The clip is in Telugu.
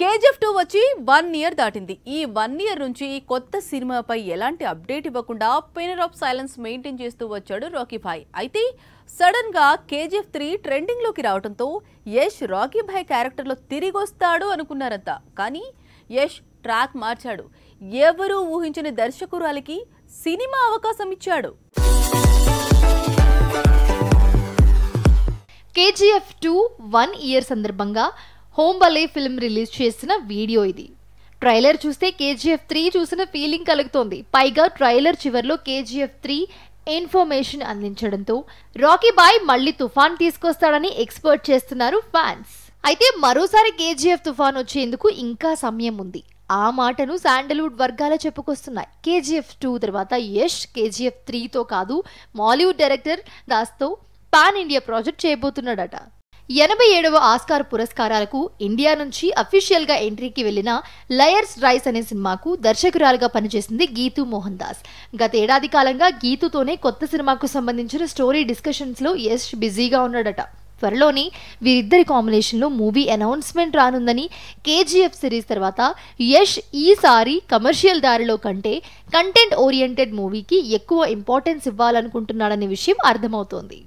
కేజీఎఫ్ టూ వచ్చి వన్ ఇయర్ దాటింది ఈ వన్ ఇయర్ నుంచి కొత్త సినిమాపై ఎలాంటి అప్డేట్ ఇవ్వకుండా పెనర్ ఆఫ్ సైలెన్స్ మెయింటైన్ చేస్తూ వచ్చాడు రాకీభాయ్ అయితే సడన్ గా కేజీఎఫ్ త్రీ ట్రెండింగ్ లోకి రావడంతో యష్ రాకీభాయ్ క్యారెక్టర్ లో తిరిగి వస్తాడు అనుకున్నారంతా కానీ యష్ ట్రాక్ మార్చాడు ఎవరూ ఊహించని దర్శకురాలికి సినిమా అవకాశం ఇచ్చాడు కేజీఎఫ్ టూ వన్ ఇయర్ సందర్భంగా హోంబలే ఫిల్మ్ రిలీజ్ చేసిన వీడియో ఇది ట్రైలర్ చూస్తే కేజీఎఫ్ త్రీ చూసిన ఫీలింగ్ కలుగుతోంది పైగా ట్రైలర్ చివరిలో కేజీఎఫ్ త్రీ ఇన్ఫర్మేషన్ అందించడంతో రాకీ బాయ్ మళ్ళీ తుఫాన్ తీసుకొస్తాడని ఎక్స్పర్ట్ చేస్తున్నారు ఫ్యాన్స్ అయితే మరోసారి కేజీఎఫ్ తుఫాన్ వచ్చేందుకు ఇంకా సమయం ఉంది ఆ మాటను శాండల్వుడ్ వర్గాలు చెప్పుకొస్తున్నాయి కేజీఎఫ్ టూ తర్వాత యష్ కేజీఎఫ్ త్రీతో కాదు మాలీవుడ్ డైరెక్టర్ దాస్తో పాన్ ఇండియా ప్రాజెక్ట్ చేయబోతున్నాడట ఎనభై ఏడవ ఆస్కార్ పురస్కారాలకు ఇండియా నుంచి అఫీషియల్గా ఎంట్రీకి వెళ్లిన లయర్స్ రైస్ అనే సినిమాకు దర్శకురాలుగా పనిచేసింది గీతూ మోహన్ దాస్ గత ఏడాది కాలంగా గీతూతోనే కొత్త సినిమాకు సంబంధించిన స్టోరీ డిస్కషన్స్లో యశ్ బిజీగా ఉన్నాడట త్వరలోనే వీరిద్దరి కాంబినేషన్లో మూవీ అనౌన్స్మెంట్ రానుందని కేజీఎఫ్ సిరీస్ తర్వాత యష్ ఈసారి కమర్షియల్ దారిలో కంటే కంటెంట్ ఓరియంటెడ్ మూవీకి ఎక్కువ ఇంపార్టెన్స్ ఇవ్వాలనుకుంటున్నాడనే విషయం అర్థమవుతోంది